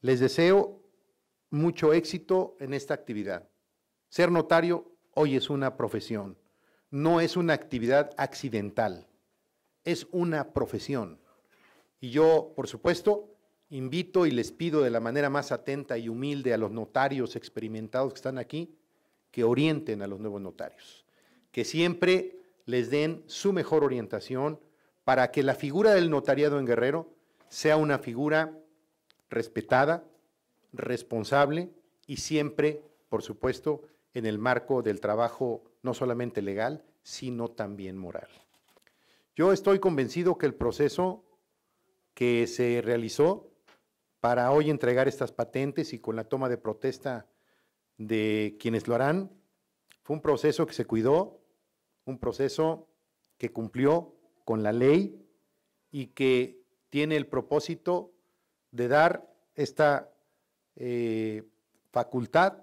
Les deseo mucho éxito en esta actividad. Ser notario hoy es una profesión, no es una actividad accidental, es una profesión. Y yo, por supuesto, invito y les pido de la manera más atenta y humilde a los notarios experimentados que están aquí, que orienten a los nuevos notarios, que siempre les den su mejor orientación para que la figura del notariado en Guerrero sea una figura respetada, responsable y siempre, por supuesto, en el marco del trabajo no solamente legal, sino también moral. Yo estoy convencido que el proceso que se realizó para hoy entregar estas patentes y con la toma de protesta de quienes lo harán, fue un proceso que se cuidó, un proceso que cumplió con la ley y que tiene el propósito de dar esta eh, facultad,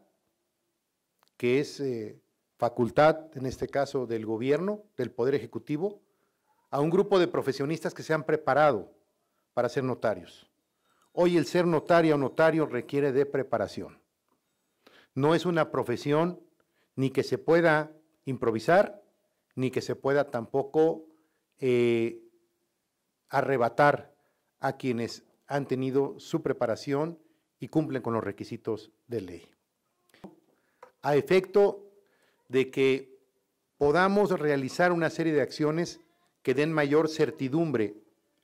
que es eh, facultad en este caso del gobierno, del Poder Ejecutivo, a un grupo de profesionistas que se han preparado para ser notarios. Hoy el ser notario o notario requiere de preparación. No es una profesión ni que se pueda improvisar, ni que se pueda tampoco eh, arrebatar a quienes han tenido su preparación y cumplen con los requisitos de ley. A efecto de que podamos realizar una serie de acciones que den mayor certidumbre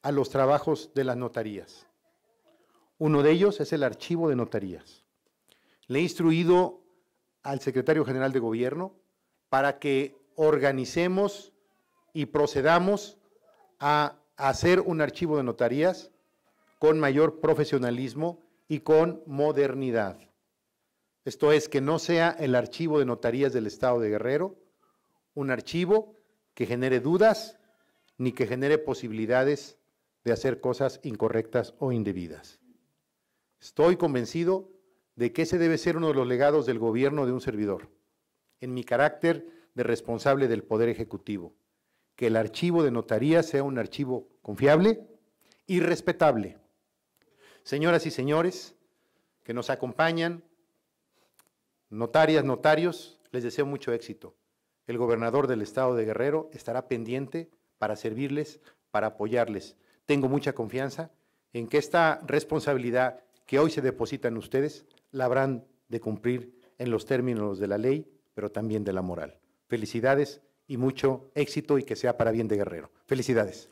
a los trabajos de las notarías. Uno de ellos es el archivo de notarías. Le he instruido al secretario general de gobierno para que organicemos y procedamos a hacer un archivo de notarías con mayor profesionalismo y con modernidad. Esto es, que no sea el archivo de notarías del Estado de Guerrero un archivo que genere dudas ni que genere posibilidades de hacer cosas incorrectas o indebidas. Estoy convencido de que ese debe ser uno de los legados del gobierno de un servidor, en mi carácter de responsable del Poder Ejecutivo, que el archivo de notarías sea un archivo confiable y respetable, Señoras y señores que nos acompañan, notarias, notarios, les deseo mucho éxito. El gobernador del estado de Guerrero estará pendiente para servirles, para apoyarles. Tengo mucha confianza en que esta responsabilidad que hoy se deposita en ustedes la habrán de cumplir en los términos de la ley, pero también de la moral. Felicidades y mucho éxito y que sea para bien de Guerrero. Felicidades.